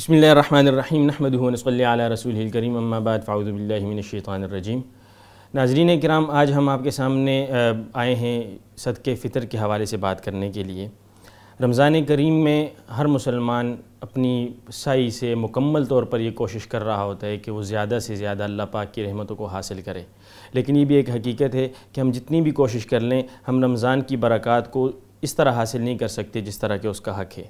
بسم اللہ الرحمن الرحیم نحمد الحمن رسم اللہ علیہ رسول بعد الباد باللہ من الشیطان الرجیم ناظرین کرام آج ہم آپ کے سامنے آئے ہیں صدق فطر کے حوالے سے بات کرنے کے لیے رمضان کریم میں ہر مسلمان اپنی سائی سے مکمل طور پر یہ کوشش کر رہا ہوتا ہے کہ وہ زیادہ سے زیادہ اللہ پاک کی رحمتوں کو حاصل کرے لیکن یہ بھی ایک حقیقت ہے کہ ہم جتنی بھی کوشش کر لیں ہم رمضان کی برکات کو اس طرح حاصل نہیں کر سکتے جس طرح کہ اس کا حق ہے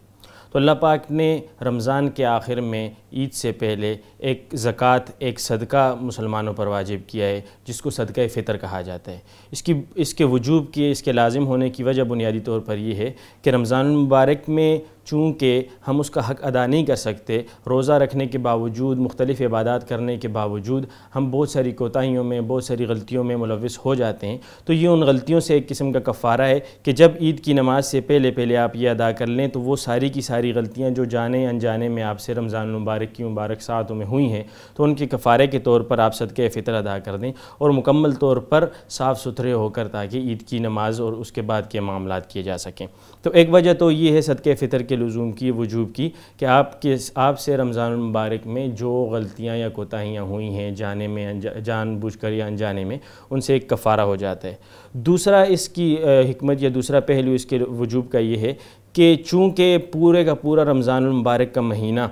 تو اللہ پاک نے رمضان کے آخر میں عید سے پہلے ایک زکاة ایک صدقہ مسلمانوں پر واجب کیا ہے جس کو صدقہ فطر کہا جاتا ہے اس کی اس کے وجوب کی اس کے لازم ہونے کی وجہ بنیادی طور پر یہ ہے کہ رمضان المبارک میں چونکہ ہم اس کا حق ادا نہیں کر سکتے روزہ رکھنے کے باوجود مختلف عبادات کرنے کے باوجود ہم بہت ساری کوتاہیوں میں بہت ساری غلطیوں میں ملوث ہو جاتے ہیں تو یہ ان غلطیوں سے ایک قسم کا کفارہ ہے کہ جب عید کی نماز سے پہلے پہلے آپ یہ ادا کر لیں تو وہ ساری کی ساری غلطیاں جو جانے انجانے میں آپ سے رمضان المبارک کی مبارک ساتوں میں ہوئی ہیں تو ان کے کفارے کے طور پر آپ صدقہ فطر ادا کر دیں اور مکمل طور پر صاف ستھرے ہو کر تاکہ عید کی نماز اور اس کے بعد کے معاملات کیے جا سکیں تو ایک وجہ تو یہ ہے صدقہ فطر کے لزوم کی وجوب کی کہ آپ کے آپ سے رمضان المبارک میں جو غلطیاں یا کوتاہیاں ہوئی ہیں جانے میں جان بوجھ کر یا انجانے میں ان سے ایک کفارہ ہو جاتا ہے دوسرا اس کی حکمت یا دوسرا پہلو اس کے وجوب کا یہ ہے کہ چونکہ پورے کا پورا رمضان المبارک کا مہینہ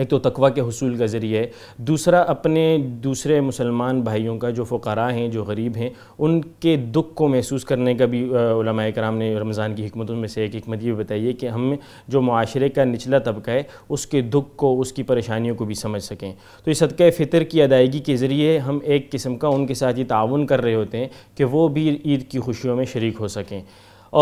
ایک تو تقوی کے حصول کا ذریعہ ہے دوسرا اپنے دوسرے مسلمان بھائیوں کا جو فقراء ہیں جو غریب ہیں ان کے دکھ کو محسوس کرنے کا بھی علماء کرام نے رمضان کی حکمتوں میں سے ایک حکمت یہ بتائی ہے کہ ہم جو معاشرے کا نچلا طبقہ ہے اس کے دکھ کو اس کی پریشانیوں کو بھی سمجھ سکیں تو اس صدقہ فطر کی ادائیگی کے ذریعے ہم ایک قسم کا ان کے ساتھ یہ تعاون کر رہے ہوتے ہیں کہ وہ بھی عید کی خوشیوں میں شریک ہو سکیں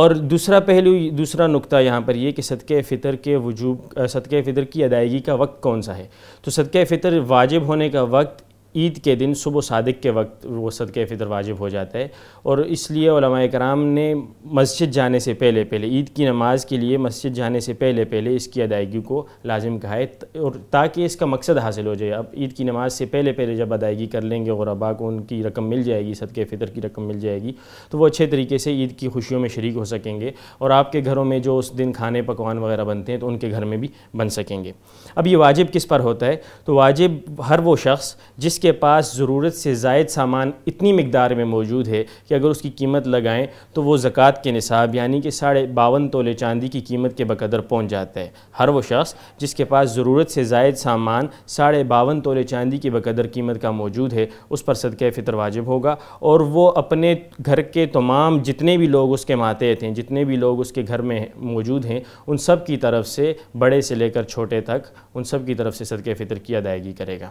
اور دوسرا پہلو دوسرا نقطہ یہاں پر یہ کہ صدقہ فطر کے وجوب صدقہ فطر کی ادائیگی کا وقت کون سا ہے تو صدقہ فطر واجب ہونے کا وقت عید کے دن صبح صادق کے وقت وہ صدقہ فطر واجب ہو جاتا ہے اور اس لیے علماء کرام نے مسجد جانے سے پہلے پہلے عید کی نماز کے لیے مسجد جانے سے پہلے پہلے اس کی ادائیگی کو لازم کہا ہے اور تاکہ اس کا مقصد حاصل ہو جائے اب عید کی نماز سے پہلے پہلے جب ادائیگی کر لیں گے غربا کو ان کی رقم مل جائے گی صدقہ فطر کی رقم مل جائے گی تو وہ اچھے طریقے سے عید کی خوشیوں میں شریک ہو سکیں گے اور آپ کے گھروں میں جو اس دن کھانے پکوان وغیرہ بنتے ہیں تو ان کے گھر میں بھی بن سکیں گے اب یہ واجب کس پر ہوتا ہے تو واجب ہر وہ شخص جس کے پاس ضرورت سے زائد سامان اتنی مقدار میں موجود ہے کہ اگر اس کی قیمت لگائیں تو وہ زکوٰۃ کے نصاب یعنی کہ ساڑھے باون تولے چاندی کی قیمت کے بقدر پہنچ جاتا ہے ہر وہ شخص جس کے پاس ضرورت سے زائد سامان ساڑھے باون تولے چاندی کی بقدر قیمت کا موجود ہے اس پر صدقہ فطر واجب ہوگا اور وہ اپنے گھر کے تمام جتنے بھی لوگ اس کے ماتحت ہیں جتنے بھی لوگ اس کے گھر میں موجود ہیں ان سب کی طرف سے بڑے سے لے کر چھوٹے تک ان سب کی طرف سے صدقہ فطر کی ادائیگی کرے گا